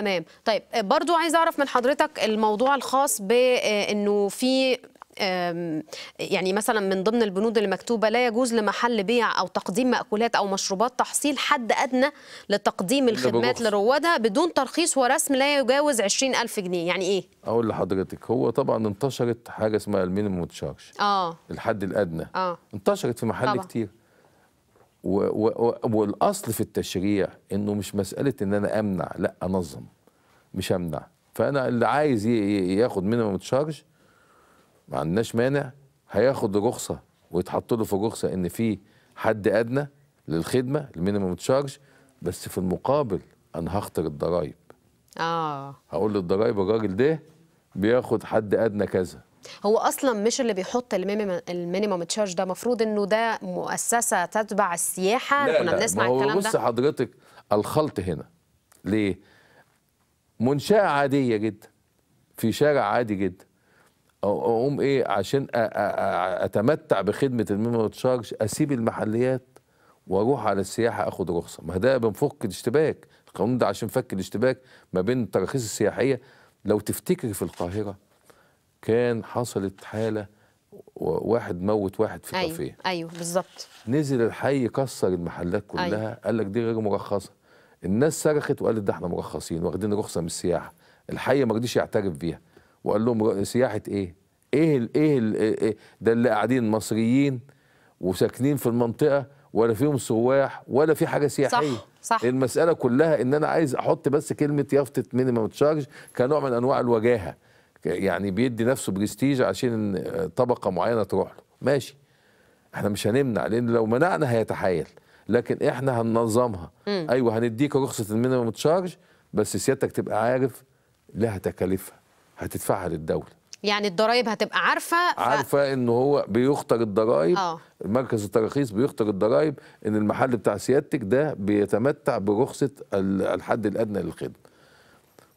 تمام طيب آه، برضو عايز اعرف من حضرتك الموضوع الخاص بانه آه، في يعني مثلا من ضمن البنود اللي مكتوبه لا يجوز لمحل بيع او تقديم ماكولات او مشروبات تحصيل حد ادنى لتقديم الخدمات لروادها بدون ترخيص ورسم لا يجاوز 20000 جنيه يعني ايه اقول لحضرتك هو طبعا انتشرت حاجه اسمها المينيمم تشارج اه الحد الادنى اه انتشرت في محل طبعا. كتير و و والاصل في التشريع انه مش مساله ان انا امنع لا انظم مش امنع فانا اللي عايز ياخد مينيمم تشارج ما عندناش مانع هياخد رخصه ويتحط له في رخصه ان في حد ادنى للخدمه المينيمم تشارج بس في المقابل انا هخطر الضرايب اه هقول للضرايب الراجل ده بياخد حد ادنى كذا هو اصلا مش اللي بيحط المينيمم تشارج ده المفروض انه ده مؤسسه تتبع السياحه لا كنا لا بنسمع الكلام ده بص حضرتك الخلط هنا ليه منشاه عاديه جدا في شارع عادي جدا اقوم ايه عشان اتمتع بخدمه المينيمم تشارج اسيب المحليات واروح على السياحه اخد رخصه ما ده بنفك الاشتباك القانون ده عشان فك الاشتباك ما بين التراخيص السياحيه لو تفتكر في القاهره كان حصلت حاله واحد موت واحد في أيوة كافيه ايوه بالظبط نزل الحي كسر المحلات أيوه. كلها أيوة. قال لك دي غير مرخصه الناس صرخت وقالت ده احنا مرخصين واخدين رخصه من السياحه الحي ما رضيش يعترف بيها وقال لهم سياحه ايه؟ ايه الـ ايه, الـ إيه, إيه ده اللي قاعدين مصريين وساكنين في المنطقه ولا فيهم سواح ولا في حاجه سياحيه صح صح المساله كلها ان انا عايز احط بس كلمه يافطه مينيمم تشارج كنوع من انواع الوجاهه يعني بيدي نفسه برستيج عشان طبقه معينه تروح له ماشي احنا مش هنمنع لان لو منعنا هيتحايل لكن احنا هننظمها مم. ايوه هنديك رخصه المينيمم تشارج بس سيادتك تبقى عارف لها تكاليفها هتدفعها للدوله يعني الضرايب هتبقى عارفه ف... عارفه ان هو بيخطر الضرايب آه. مركز التراخيص بيخطر الضرايب ان المحل بتاع سيادتك ده بيتمتع برخصه الحد الادنى للخدمه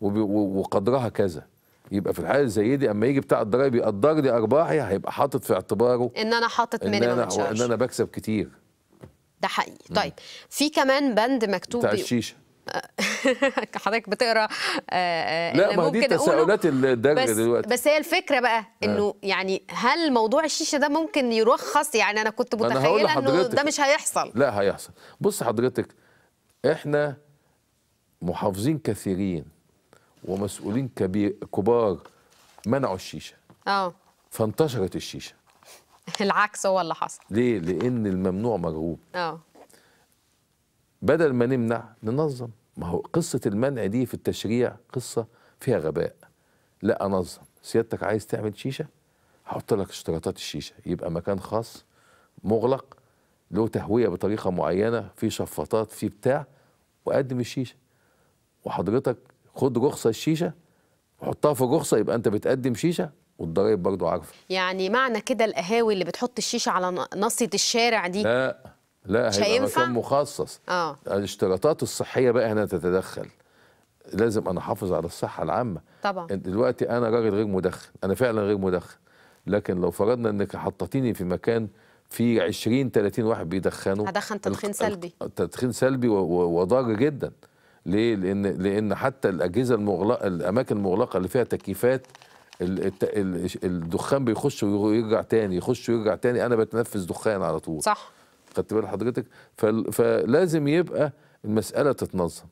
وقدرها كذا يبقى في الحاله زي دي اما يجي بتاع الضرايب يقدر لي ارباحي هيبقى حاطط في اعتباره ان انا حاطط إن مينيمم أنا ان انا بكسب كتير ده حقيقي طيب في كمان بند مكتوب بتاع الشيشه حضرتك بتقرا آه، آه، لا ما دي تساؤلات الدرج دلوقتي بس هي الفكره بقى آه. انه يعني هل موضوع الشيشه ده ممكن يرخص يعني انا كنت متخيله انه ده مش هيحصل لا هيحصل بص حضرتك احنا محافظين كثيرين ومسؤولين كبير كبار منعوا الشيشه اه فانتشرت الشيشه العكس هو اللي حصل ليه لان الممنوع مرغوب اه بدل ما نمنع ننظم ما هو قصه المنع دي في التشريع قصه فيها غباء لا انظم سيادتك عايز تعمل شيشه هحط لك اشتراطات الشيشه يبقى مكان خاص مغلق له تهويه بطريقه معينه في شفاطات في بتاع وقدم الشيشه وحضرتك خد رخصه الشيشه وحطها في رخصه يبقى انت بتقدم شيشه والضرايب برضو عارفه يعني معنى كده القهاوي اللي بتحط الشيشه على نصيه الشارع دي لا لا هيبقى مكان مخصص اه الاشتراطات الصحيه بقى هنا تتدخل لازم انا احافظ على الصحه العامه طبعا دلوقتي انا راجل غير مدخن انا فعلا غير مدخن لكن لو فرضنا انك حطيتيني في مكان في 20 30 واحد بيدخنوا هدخن تدخين سلبي تدخين سلبي وضار جدا ليه؟ لأن لأن حتى الأجهزة المغلقة الأماكن المغلقة اللي فيها تكييفات الدخان بيخش ويرجع تاني يخش ويرجع تاني أنا بتنفس دخان على طول صح خدت بال حضرتك فلازم يبقى المسألة تتنظم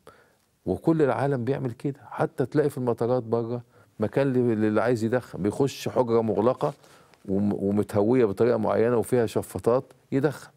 وكل العالم بيعمل كده حتى تلاقي في المطارات بره مكان للي عايز يدخن بيخش حجرة مغلقة ومتهوية بطريقة معينة وفيها شفاطات يدخن